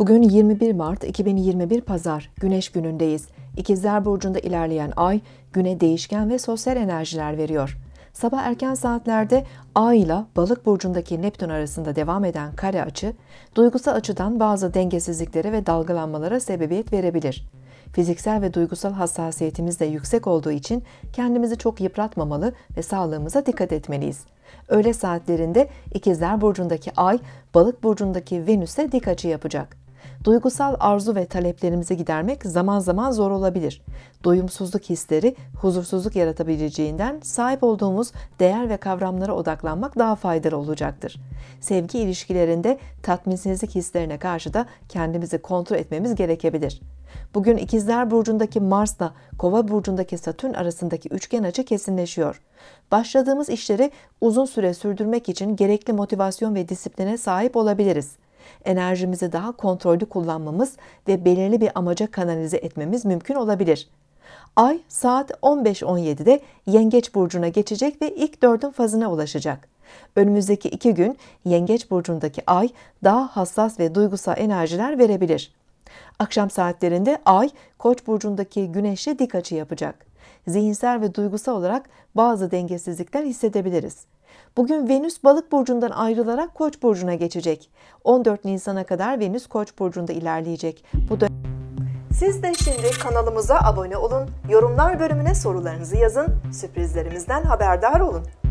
Bugün 21 Mart 2021 Pazar, Güneş günündeyiz. İkizler Burcu'nda ilerleyen ay, güne değişken ve sosyal enerjiler veriyor. Sabah erken saatlerde Ay ile Balık burcundaki Neptün arasında devam eden kare açı, duygusal açıdan bazı dengesizliklere ve dalgalanmalara sebebiyet verebilir. Fiziksel ve duygusal hassasiyetimiz de yüksek olduğu için kendimizi çok yıpratmamalı ve sağlığımıza dikkat etmeliyiz. Öğle saatlerinde İkizler burcundaki Ay, Balık burcundaki Venüs'e dik açı yapacak. Duygusal arzu ve taleplerimizi gidermek zaman zaman zor olabilir. Doyumsuzluk hisleri huzursuzluk yaratabileceğinden sahip olduğumuz değer ve kavramlara odaklanmak daha faydalı olacaktır. Sevgi ilişkilerinde tatminsizlik hislerine karşı da kendimizi kontrol etmemiz gerekebilir. Bugün İkizler Burcu'ndaki Mars'la Kova Burcu'ndaki Satürn arasındaki üçgen açı kesinleşiyor. Başladığımız işleri uzun süre sürdürmek için gerekli motivasyon ve disipline sahip olabiliriz enerjimizi daha kontrollü kullanmamız ve belirli bir amaca kanalize etmemiz mümkün olabilir. Ay saat 15.17'de Yengeç Burcu'na geçecek ve ilk dördün fazına ulaşacak. Önümüzdeki iki gün Yengeç Burcu'ndaki ay daha hassas ve duygusal enerjiler verebilir. Akşam saatlerinde ay Koç burcundaki güneşle dik açı yapacak zihinsel ve duygusal olarak bazı dengesizlikler hissedebiliriz. Bugün Venüs balık burcundan ayrılarak koç burcuna geçecek. 14 Nisan'a kadar Venüs koç burcunda ilerleyecek. Bu dön- Siz de şimdi kanalımıza abone olun, yorumlar bölümüne sorularınızı yazın, sürprizlerimizden haberdar olun.